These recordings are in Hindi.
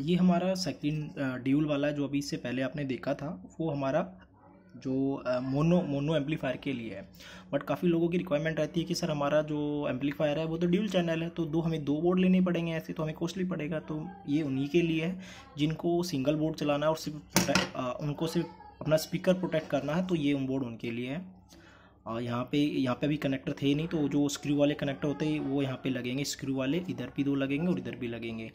ये हमारा सेकंड ड्यूल वाला जो अभी इससे पहले आपने देखा था वो हमारा जो मोनो मोनो एम्पलीफायर के लिए है बट काफ़ी लोगों की रिक्वायरमेंट रहती है कि सर हमारा जो एम्पलीफायर है वो तो ड्यूल चैनल है तो दो हमें दो बोर्ड लेने पड़ेंगे ऐसे तो हमें कॉस्टली पड़ेगा तो ये उन्हीं के लिए है जिनको सिंगल बोर्ड चलाना है और सिर्फ उनको सिर्फ अपना स्पीकर प्रोटेक्ट करना है तो ये बोर्ड उनके लिए है यहाँ पे यहाँ पे अभी कनेक्टर थे नहीं तो जो स्क्रू वाले कनेक्टर होते हैं वो यहाँ पे लगेंगे स्क्रू वाले इधर भी दो लगेंगे और इधर भी लगेंगे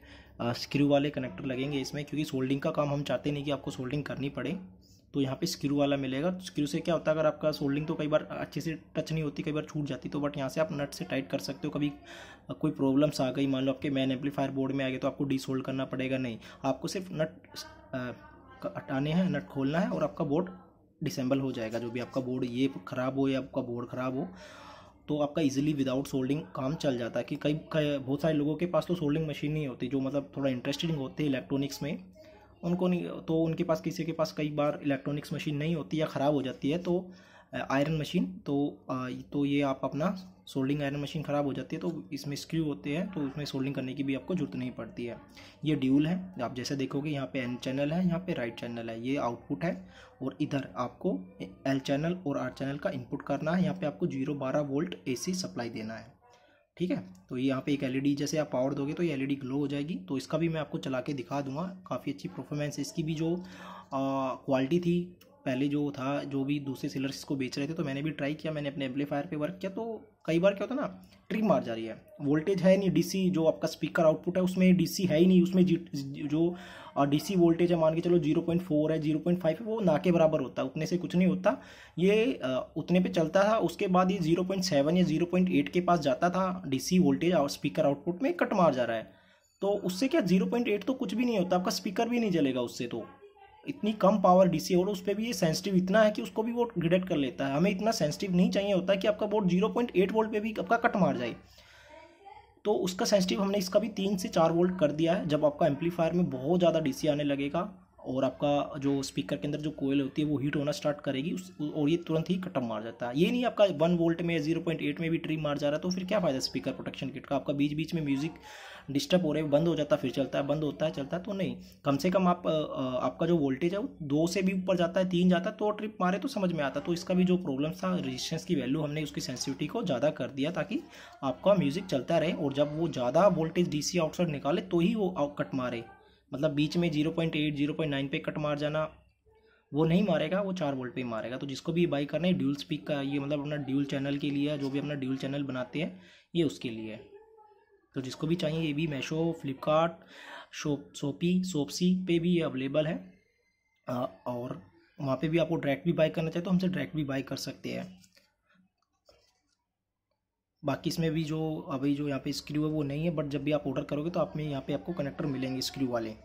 स्क्रू वाले कनेक्टर लगेंगे इसमें क्योंकि सोल्डिंग का काम हम चाहते नहीं कि आपको सोल्डिंग करनी पड़े तो यहाँ पे स्क्रू वाला मिलेगा स्क्रू से क्या होता है अगर आपका सोल्डिंग तो कई बार अच्छे से टच नहीं होती कई बार छूट जाती तो बट यहाँ से आप नट से टाइट कर सकते हो कभी कोई प्रॉब्लम्स आ गई मान लो आपके मैन एम्पलीफायर बोर्ड में आ गए तो आपको डी करना पड़ेगा नहीं आपको सिर्फ नट हटाने हैं नट खोलना है और आपका बोर्ड डिसेंबल हो जाएगा जो भी आपका बोर्ड ये ख़राब हो या आपका बोर्ड ख़राब हो तो आपका इजीली विदाउट सोल्डिंग काम चल जाता है कि कई बहुत सारे लोगों के पास तो सोल्डिंग मशीन नहीं होती जो मतलब थोड़ा इंटरेस्टिंग होते हैं इलेक्ट्रॉनिक्स में उनको नहीं तो उनके पास किसी के पास कई बार इलेक्ट्रॉनिक्स मशीन नहीं होती या ख़राब हो जाती है तो आयरन मशीन तो तो ये आप अपना सोल्डिंग आयरन मशीन ख़राब हो जाती है तो इसमें स्क्रू होते हैं तो उसमें सोल्डिंग करने की भी आपको जरूरत नहीं पड़ती है ये ड्यूल है आप जैसे देखोगे यहाँ पे एन चैनल है यहाँ पे राइट चैनल है ये आउटपुट है और इधर आपको एल चैनल और आर चैनल का इनपुट करना है यहाँ पर आपको जीरो बारह वोल्ट ए सप्लाई देना है ठीक है तो ये यहाँ पे एक एलईडी e जैसे आप पावर दोगे तो ये एलईडी ग्लो e हो जाएगी तो इसका भी मैं आपको चला के दिखा दूंगा काफ़ी अच्छी परफॉर्मेंस इसकी भी जो क्वालिटी थी पहले जो था जो भी दूसरे सेलर्स इसको बेच रहे थे तो मैंने भी ट्राई किया मैंने अपने एम्पलीफायर पे वर्क किया तो कई बार क्या होता है ना ट्रिक मार जा रही है वोल्टेज है नहीं डीसी जो आपका स्पीकर आउटपुट है उसमें डीसी है ही नहीं उसमें जी जो डीसी वोल्टेज है मान के चलो जीरो पॉइंट फोर है जीरो पॉइंट फाइव है वो ना के बराबर होता है उतने से कुछ नहीं होता ये उतने पर चलता था उसके बाद ये जीरो पॉइंट सेवन या जीरो पॉइंट एट के पास जाता था सी वोल्टेज और स्पीकर आउटपुट में कट मार जा रहा है तो उससे क्या जीरो पॉइंट एट तो कुछ भी नहीं होता आपका स्पीकर भी नहीं जलेगा उससे तो इतनी कम पावर डीसी और उस पर भी ये सेंसिटिव इतना है कि उसको भी वो डिटेक्ट कर लेता है हमें इतना सेंसिटिव नहीं चाहिए होता कि आपका board zero point eight volt पे भी आपका कट मार जाए तो उसका सेंसिटिव हमने इसका भी तीन से चार वोल्ट कर दिया है जब आपका एम्पलीफायर में बहुत ज़्यादा डी आने लगेगा और आपका जो स्पीकर के अंदर जो कोयल होती है वो हीट होना स्टार्ट करेगी उस और ये तुरंत ही कटम मार जाता है ये नहीं आपका वन वोल्ट में जीरो पॉइंट एट में भी ट्रिम मार जा रहा है तो फिर क्या फ़ायदा स्पीकर प्रोटेक्शन किट का आपका बीच बीच में म्यूज़िक डिस्टर्ब हो रहा है बंद हो जाता है फिर चलता है बंद होता है चलता है तो नहीं कम से कम आप आपका जो वोल्टेज है वो दो से भी ऊपर जाता है तीन जाता है तो ट्रिप मारे तो समझ में आता तो इसका भी जो प्रॉब्लम था रजिस्टेंस की वैल्यू हमने उसकी सेंसिटिविटी को ज़्यादा कर दिया ताकि आपका म्यूज़िक चलता रहे और जब वो ज़्यादा वोल्टेज डी आउटसाइड निकाले तो ही वो कट मारे मतलब बीच में zero point eight zero point nine पे कट मार जाना वो नहीं मारेगा वो चार वोल्ट पे ही मारेगा तो जिसको भी बाई करना है ड्यूल स्पीक का ये मतलब अपना ड्यूल चैनल के लिए जो भी अपना ड्यूल चैनल बनाते हैं ये उसके लिए है तो जिसको भी चाहिए ये भी मैशो फ्लिपकार्ट शोप सोपी सोपसी पे भी ये अवेलेबल है और वहाँ पे भी आपको डायरेक्ट भी बाई करना चाहिए तो हमसे डायरेक्ट भी बाई कर सकते हैं बाकी इसमें भी जो अभी जो यहाँ पे स्क्रू है वो नहीं है बट जब भी आप ऑर्डर करोगे तो आप में यहाँ पे आपको कनेक्टर मिलेंगे स्क्रू वाले